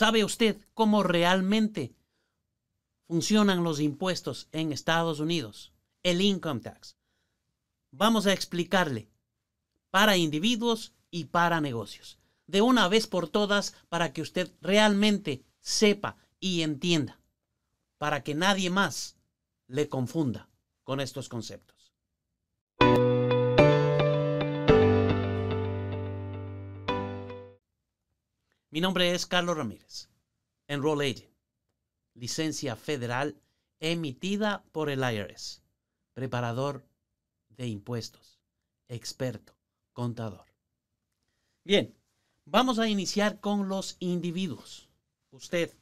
¿Sabe usted cómo realmente funcionan los impuestos en Estados Unidos? El income tax. Vamos a explicarle para individuos y para negocios. De una vez por todas para que usted realmente sepa y entienda. Para que nadie más le confunda con estos conceptos. Mi nombre es Carlos Ramírez, Enroll Agent, licencia federal emitida por el IRS, preparador de impuestos, experto, contador. Bien, vamos a iniciar con los individuos. Usted,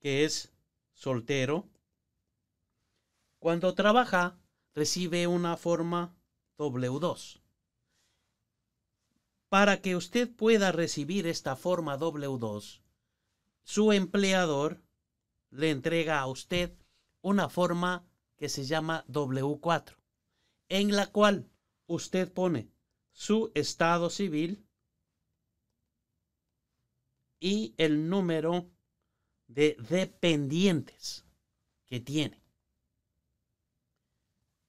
que es soltero, cuando trabaja, recibe una forma W2 para que usted pueda recibir esta forma W2, su empleador le entrega a usted una forma que se llama W4, en la cual usted pone su estado civil y el número de dependientes que tiene.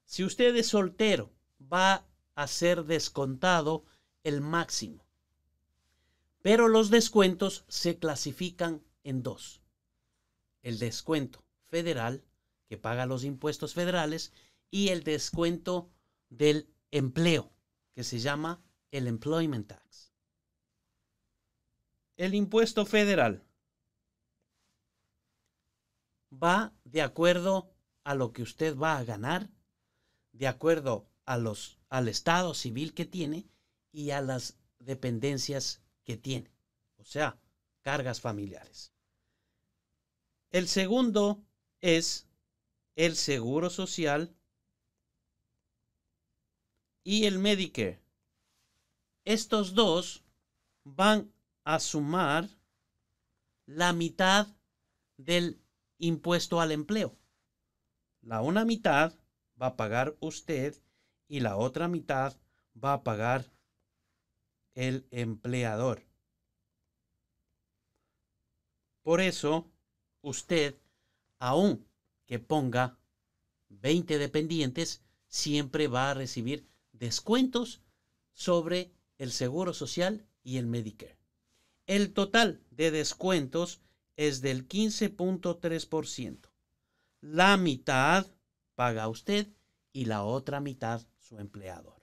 Si usted es soltero, va a ser descontado el máximo. Pero los descuentos se clasifican en dos. El descuento federal, que paga los impuestos federales, y el descuento del empleo, que se llama el Employment Tax. El impuesto federal va de acuerdo a lo que usted va a ganar, de acuerdo a los, al estado civil que tiene y a las dependencias que tiene, o sea, cargas familiares. El segundo es el Seguro Social y el Medicare. Estos dos van a sumar la mitad del impuesto al empleo. La una mitad va a pagar usted y la otra mitad va a pagar el empleador. Por eso, usted, aun que ponga 20 dependientes, siempre va a recibir descuentos sobre el Seguro Social y el Medicare. El total de descuentos es del 15.3%. La mitad paga usted y la otra mitad su empleador.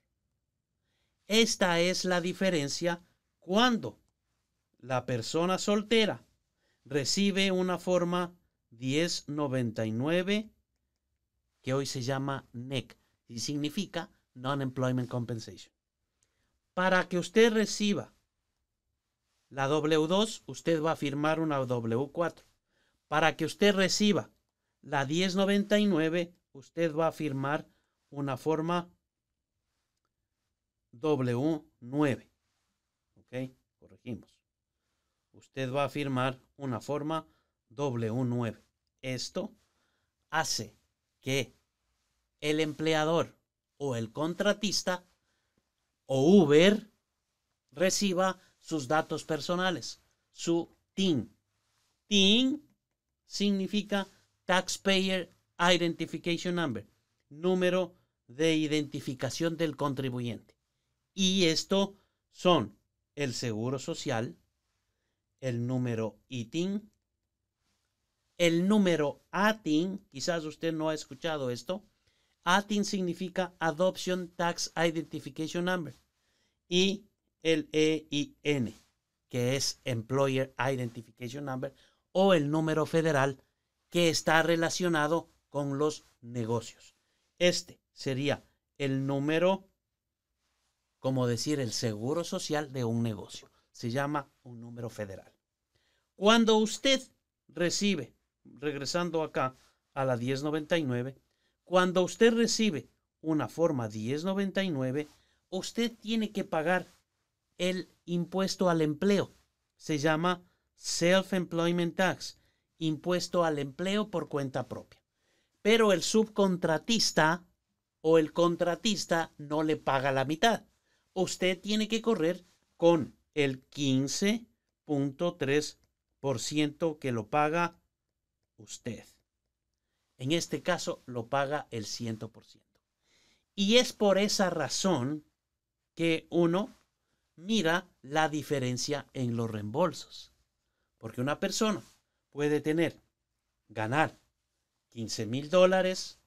Esta es la diferencia cuando la persona soltera recibe una forma 1099 que hoy se llama NEC y significa Non-Employment Compensation. Para que usted reciba la W2, usted va a firmar una W4. Para que usted reciba la 1099, usted va a firmar una forma W9. ¿Ok? Corregimos. Usted va a firmar una forma W9. Esto hace que el empleador o el contratista o Uber reciba sus datos personales, su TIN. TIN significa Taxpayer Identification Number, número de identificación del contribuyente. Y esto son el Seguro Social, el número ITIN, el número ATIN, quizás usted no ha escuchado esto, ATIN significa Adoption Tax Identification Number, y el EIN, que es Employer Identification Number, o el número federal que está relacionado con los negocios. Este sería el número como decir el seguro social de un negocio. Se llama un número federal. Cuando usted recibe, regresando acá a la 1099, cuando usted recibe una forma 1099, usted tiene que pagar el impuesto al empleo. Se llama Self-Employment Tax, impuesto al empleo por cuenta propia. Pero el subcontratista o el contratista no le paga la mitad usted tiene que correr con el 15.3% que lo paga usted. En este caso lo paga el 100%. Y es por esa razón que uno mira la diferencia en los reembolsos. Porque una persona puede tener, ganar 15 mil dólares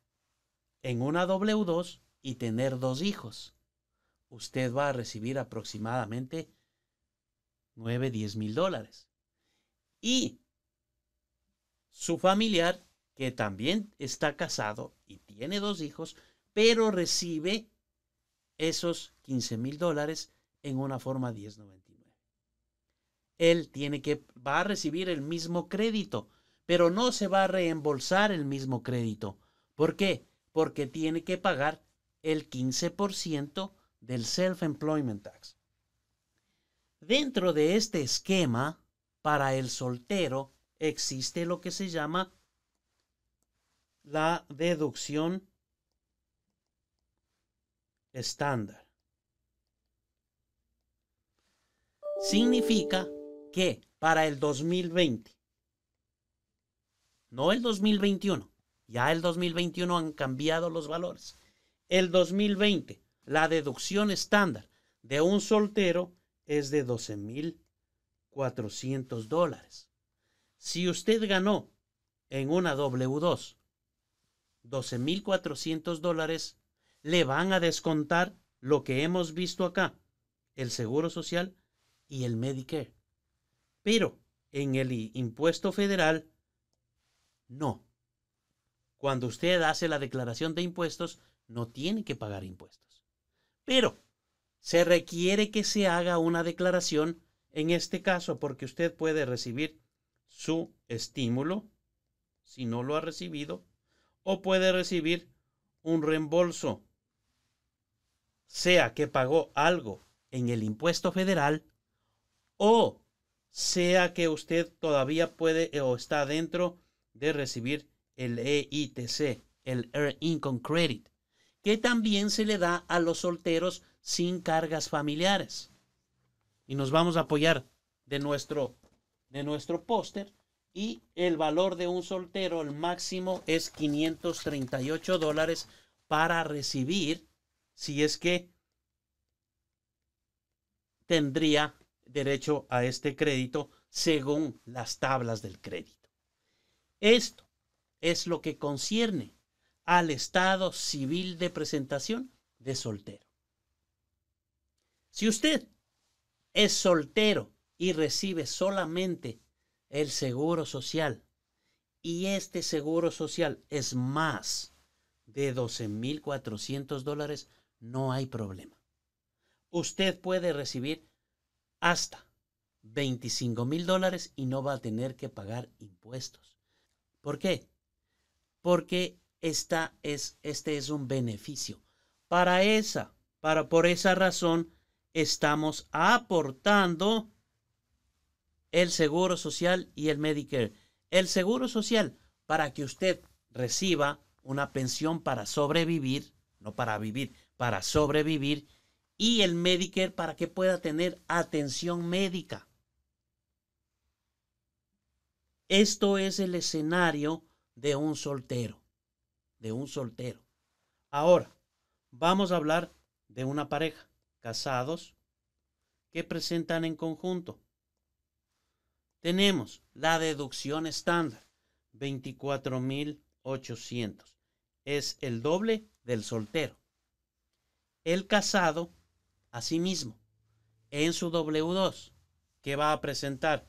en una W2 y tener dos hijos usted va a recibir aproximadamente 9, 10 mil dólares. Y su familiar, que también está casado y tiene dos hijos, pero recibe esos 15 mil dólares en una forma 1099. Él tiene que, va a recibir el mismo crédito, pero no se va a reembolsar el mismo crédito. ¿Por qué? Porque tiene que pagar el 15% del Self-Employment Tax. Dentro de este esquema, para el soltero existe lo que se llama la deducción estándar. Significa que para el 2020, no el 2021, ya el 2021 han cambiado los valores. El 2020 la deducción estándar de un soltero es de 12.400 dólares. Si usted ganó en una W2 12.400 dólares, le van a descontar lo que hemos visto acá, el Seguro Social y el Medicare. Pero en el impuesto federal, no. Cuando usted hace la declaración de impuestos, no tiene que pagar impuestos. Pero se requiere que se haga una declaración en este caso porque usted puede recibir su estímulo si no lo ha recibido o puede recibir un reembolso, sea que pagó algo en el impuesto federal o sea que usted todavía puede eh, o está dentro de recibir el EITC, el Earned Income Credit que también se le da a los solteros sin cargas familiares. Y nos vamos a apoyar de nuestro, de nuestro póster. Y el valor de un soltero, el máximo, es 538 dólares para recibir, si es que tendría derecho a este crédito según las tablas del crédito. Esto es lo que concierne al estado civil de presentación de soltero. Si usted es soltero y recibe solamente el seguro social, y este seguro social es más de 12.400 dólares, no hay problema. Usted puede recibir hasta $25,000 dólares y no va a tener que pagar impuestos. ¿Por qué? Porque esta es, este es un beneficio. Para esa, para por esa razón, estamos aportando el Seguro Social y el Medicare. El Seguro Social para que usted reciba una pensión para sobrevivir, no para vivir, para sobrevivir, y el Medicare para que pueda tener atención médica. Esto es el escenario de un soltero de un soltero. Ahora, vamos a hablar de una pareja, casados, que presentan en conjunto. Tenemos la deducción estándar, 24.800. Es el doble del soltero. El casado, asimismo, en su W2, que va a presentar?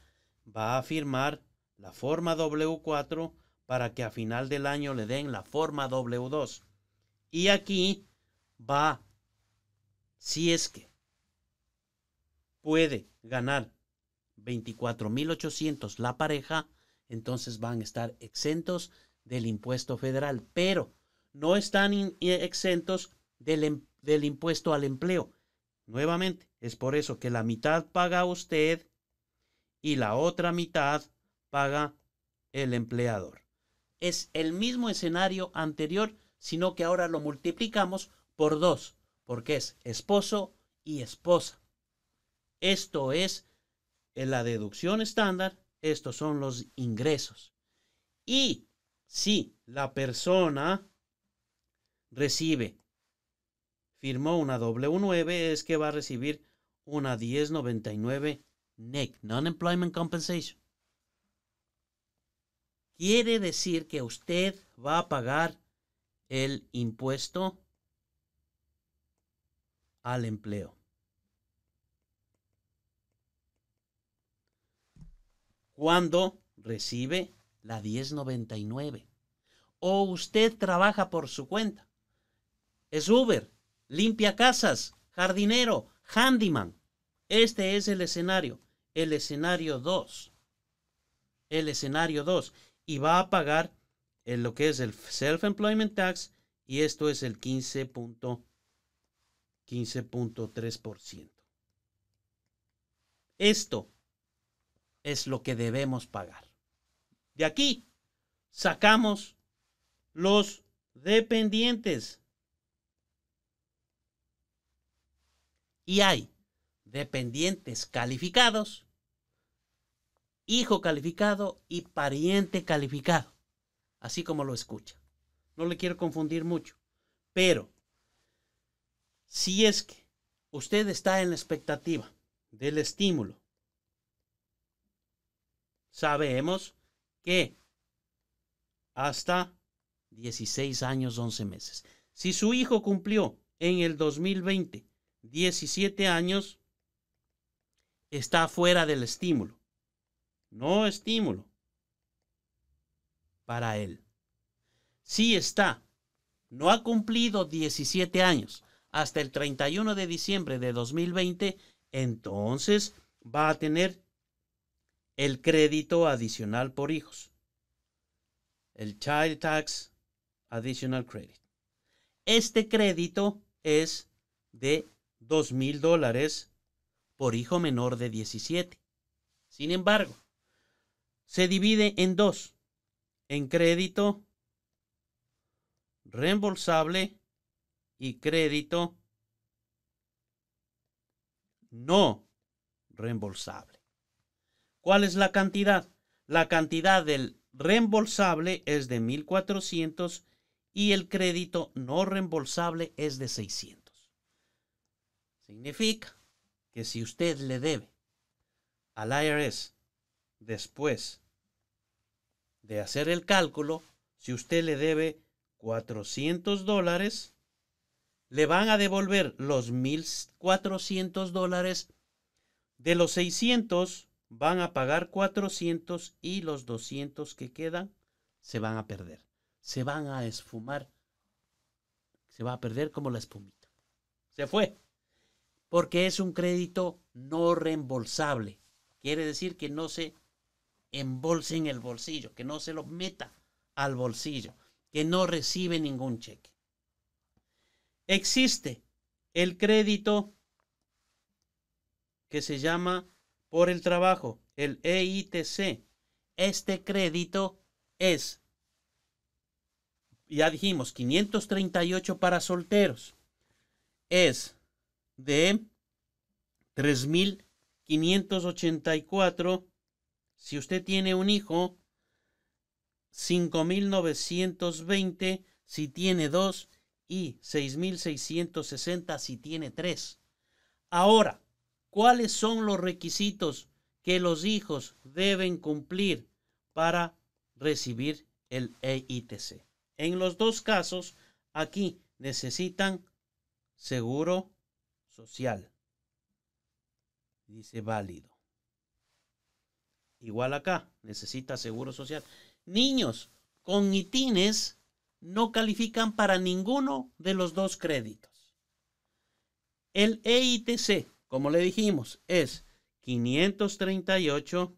Va a firmar la forma W4 para que a final del año le den la forma W2. Y aquí va, si es que puede ganar 24.800 la pareja, entonces van a estar exentos del impuesto federal, pero no están exentos em, del impuesto al empleo. Nuevamente, es por eso que la mitad paga usted y la otra mitad paga el empleador es el mismo escenario anterior, sino que ahora lo multiplicamos por dos, porque es esposo y esposa. Esto es la deducción estándar, estos son los ingresos. Y si la persona recibe, firmó una W9, es que va a recibir una 1099 NEC, e Non-Employment Compensation quiere decir que usted va a pagar el impuesto al empleo. Cuando recibe la 1099 o usted trabaja por su cuenta. Es Uber, limpia casas, jardinero, handyman. Este es el escenario, el escenario 2. El escenario 2 y va a pagar en lo que es el Self-Employment Tax y esto es el 15.3%. esto es lo que debemos pagar. De aquí sacamos los dependientes. Y hay dependientes calificados hijo calificado y pariente calificado, así como lo escucha. No le quiero confundir mucho, pero si es que usted está en la expectativa del estímulo, sabemos que hasta 16 años 11 meses. Si su hijo cumplió en el 2020 17 años, está fuera del estímulo no estímulo, para él. Si está, no ha cumplido 17 años hasta el 31 de diciembre de 2020, entonces va a tener el crédito adicional por hijos, el Child Tax Additional Credit. Este crédito es de 2,000 mil dólares por hijo menor de 17. Sin embargo, se divide en dos, en crédito reembolsable y crédito no reembolsable. ¿Cuál es la cantidad? La cantidad del reembolsable es de 1.400 y el crédito no reembolsable es de 600. Significa que si usted le debe al IRS después de hacer el cálculo, si usted le debe 400 dólares, le van a devolver los 1.400 dólares. De los 600 van a pagar 400 y los 200 que quedan se van a perder. Se van a esfumar. Se va a perder como la espumita. Se fue. Porque es un crédito no reembolsable. Quiere decir que no se en el bolsillo, que no se lo meta al bolsillo, que no recibe ningún cheque. Existe el crédito que se llama por el trabajo, el EITC. Este crédito es, ya dijimos, 538 para solteros. Es de 3.584 si usted tiene un hijo, 5.920 si tiene dos y 6.660 si tiene tres. Ahora, ¿cuáles son los requisitos que los hijos deben cumplir para recibir el EITC? En los dos casos, aquí necesitan seguro social. Dice válido igual acá, necesita seguro social. Niños con ITINES no califican para ninguno de los dos créditos. El EITC, como le dijimos, es 538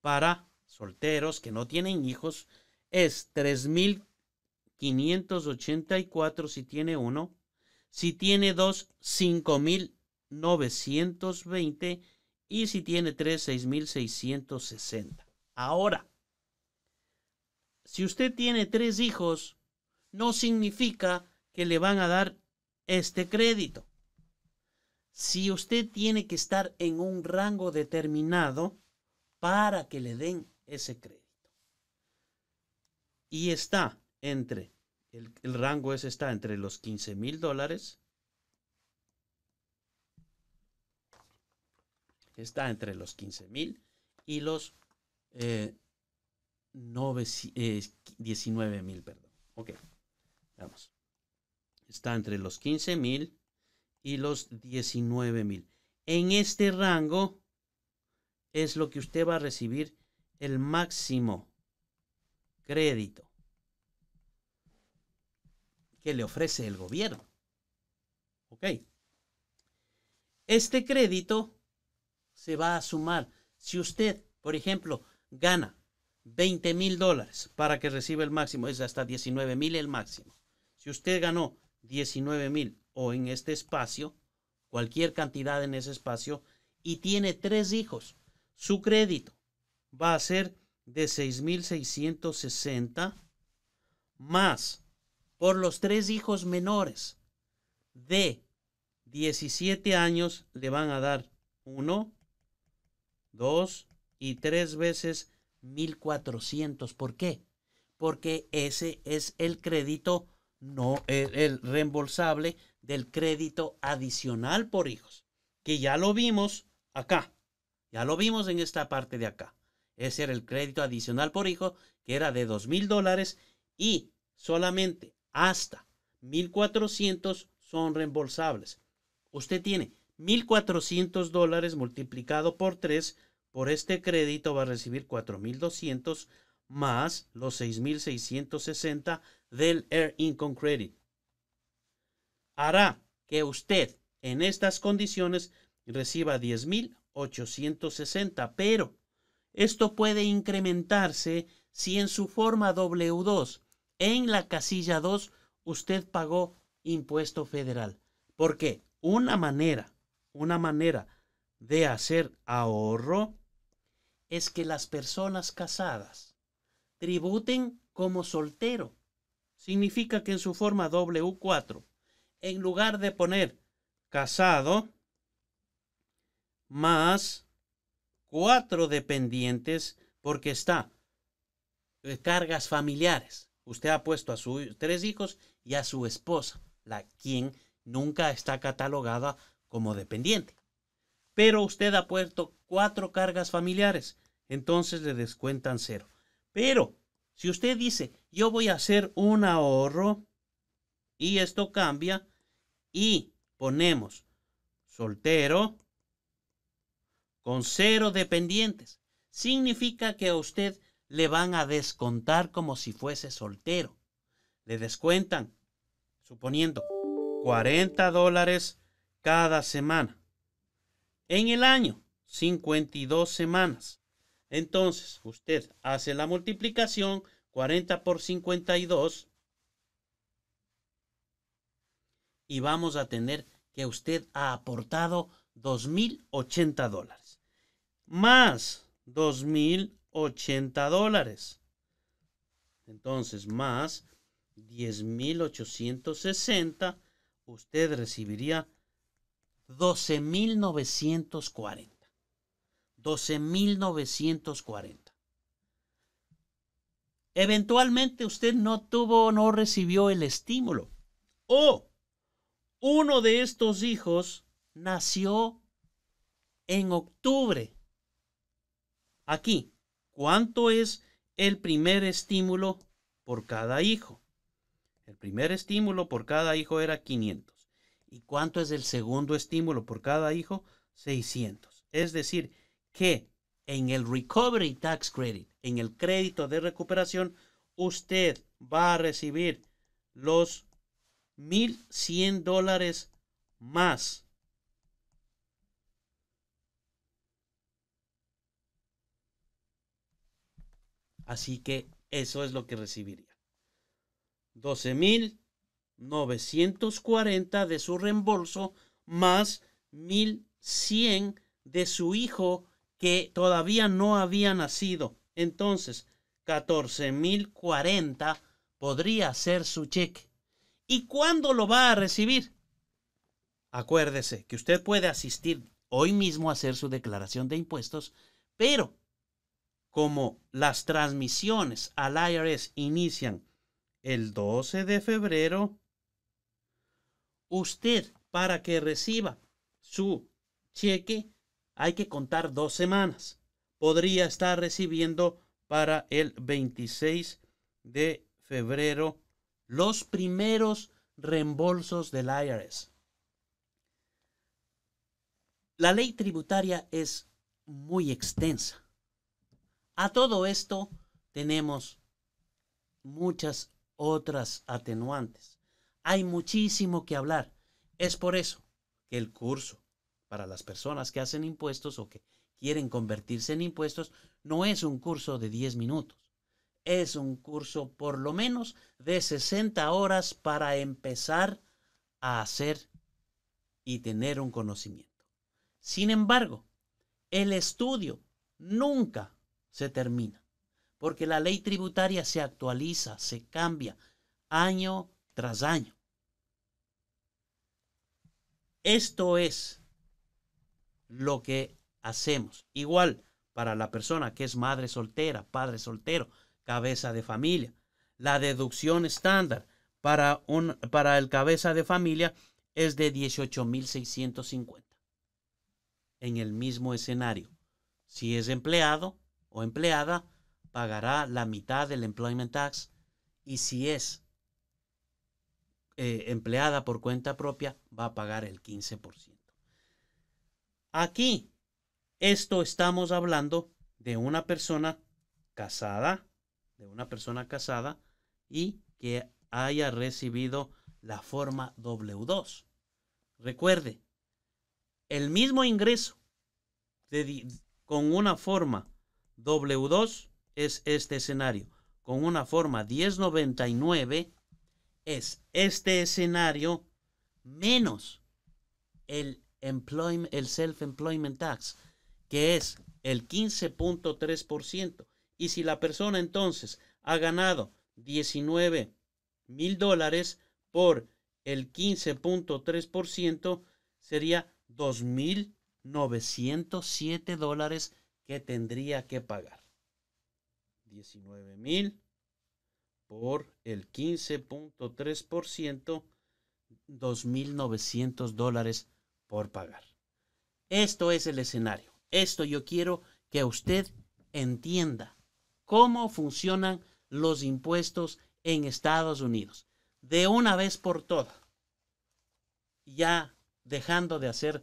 para solteros que no tienen hijos, es 3.584 si tiene uno, si tiene dos, 5.920 y si tiene tres 6660. Ahora, si usted tiene tres hijos, no significa que le van a dar este crédito. Si usted tiene que estar en un rango determinado para que le den ese crédito. Y está entre, el, rango ese está entre los 15,000 mil dólares está entre los 15.000 y los 19.000, eh, eh, perdón. Ok, vamos. Está entre los 15.000 y los 19.000. En este rango es lo que usted va a recibir el máximo crédito que le ofrece el gobierno. ¿Ok? Este crédito se va a sumar. Si usted, por ejemplo, gana 20 mil dólares para que reciba el máximo, es hasta 19 mil el máximo. Si usted ganó 19 mil o en este espacio, cualquier cantidad en ese espacio, y tiene tres hijos, su crédito va a ser de 6.660 más por los tres hijos menores de 17 años le van a dar uno dos y tres veces 1400. ¿Por qué? Porque ese es el crédito no el, reembolsable del crédito adicional por hijos, que ya lo vimos acá. Ya lo vimos en esta parte de acá. Ese era el crédito adicional por hijo, que era de dos mil dólares y solamente hasta 1400 son reembolsables. Usted tiene 1400 dólares multiplicado por 3 por este crédito va a recibir 4.200 más los 6.660 del Air Income Credit. Hará que usted en estas condiciones reciba 10.860, pero esto puede incrementarse si en su forma W2, en la casilla 2, usted pagó impuesto federal. Porque una manera, una manera de hacer ahorro es que las personas casadas tributen como soltero. Significa que en su forma W4, en lugar de poner casado más cuatro dependientes, porque está eh, cargas familiares. Usted ha puesto a sus tres hijos y a su esposa, la quien nunca está catalogada como dependiente. Pero usted ha puesto cuatro cargas familiares entonces le descuentan cero. Pero si usted dice, yo voy a hacer un ahorro y esto cambia y ponemos soltero con cero dependientes, significa que a usted le van a descontar como si fuese soltero. Le descuentan, suponiendo, 40 dólares cada semana. En el año, 52 semanas. Entonces, usted hace la multiplicación, 40 por 52, y vamos a tener que usted ha aportado 2.080 dólares. Más 2.080 dólares. Entonces, más 10.860, usted recibiría 12.940. 12.940. Eventualmente usted no tuvo, o no recibió el estímulo. O uno de estos hijos nació en octubre. Aquí, ¿cuánto es el primer estímulo por cada hijo? El primer estímulo por cada hijo era 500. ¿Y cuánto es el segundo estímulo por cada hijo? 600. Es decir, que en el Recovery Tax Credit, en el crédito de recuperación, usted va a recibir los 1.100 dólares más. Así que eso es lo que recibiría. 12.940 de su reembolso más 1.100 de su hijo que todavía no había nacido. Entonces, 14.040 podría ser su cheque. ¿Y cuándo lo va a recibir? Acuérdese que usted puede asistir hoy mismo a hacer su declaración de impuestos, pero como las transmisiones al IRS inician el 12 de febrero, usted para que reciba su cheque hay que contar dos semanas. Podría estar recibiendo para el 26 de febrero los primeros reembolsos del IRS. La ley tributaria es muy extensa. A todo esto tenemos muchas otras atenuantes. Hay muchísimo que hablar. Es por eso que el curso para las personas que hacen impuestos o que quieren convertirse en impuestos, no es un curso de 10 minutos. Es un curso por lo menos de 60 horas para empezar a hacer y tener un conocimiento. Sin embargo, el estudio nunca se termina, porque la ley tributaria se actualiza, se cambia año tras año. Esto es lo que hacemos. Igual para la persona que es madre soltera, padre soltero, cabeza de familia. La deducción estándar para, un, para el cabeza de familia es de 18.650. En el mismo escenario, si es empleado o empleada, pagará la mitad del employment tax y si es eh, empleada por cuenta propia, va a pagar el 15%. Aquí, esto estamos hablando de una persona casada, de una persona casada y que haya recibido la forma W2. Recuerde, el mismo ingreso con una forma W2 es este escenario. Con una forma 1099 es este escenario menos el employment, el self-employment tax, que es el 15.3%. Y si la persona entonces ha ganado 19 mil dólares por el 15.3%, sería 2.907 dólares que tendría que pagar. $19,000 mil por el 15.3%, 2.900 dólares por pagar. Esto es el escenario. Esto yo quiero que usted entienda cómo funcionan los impuestos en Estados Unidos. De una vez por todas, ya dejando de hacer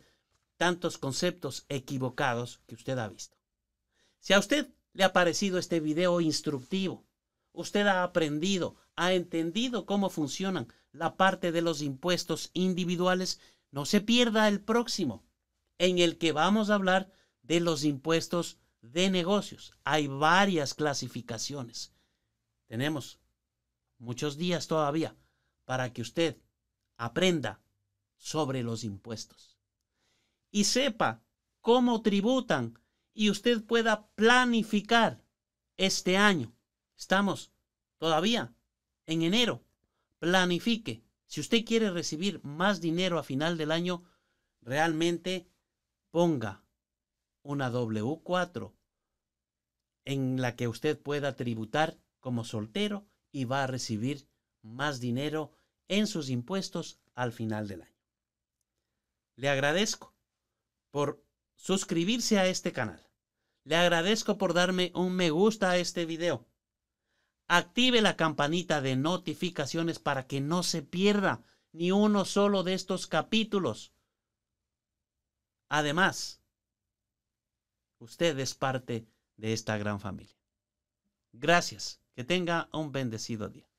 tantos conceptos equivocados que usted ha visto. Si a usted le ha parecido este video instructivo, usted ha aprendido, ha entendido cómo funcionan la parte de los impuestos individuales no se pierda el próximo, en el que vamos a hablar de los impuestos de negocios. Hay varias clasificaciones. Tenemos muchos días todavía para que usted aprenda sobre los impuestos y sepa cómo tributan y usted pueda planificar este año. Estamos todavía en enero. Planifique si usted quiere recibir más dinero a final del año, realmente ponga una W4 en la que usted pueda tributar como soltero y va a recibir más dinero en sus impuestos al final del año. Le agradezco por suscribirse a este canal. Le agradezco por darme un me gusta a este video active la campanita de notificaciones para que no se pierda ni uno solo de estos capítulos. Además, usted es parte de esta gran familia. Gracias. Que tenga un bendecido día.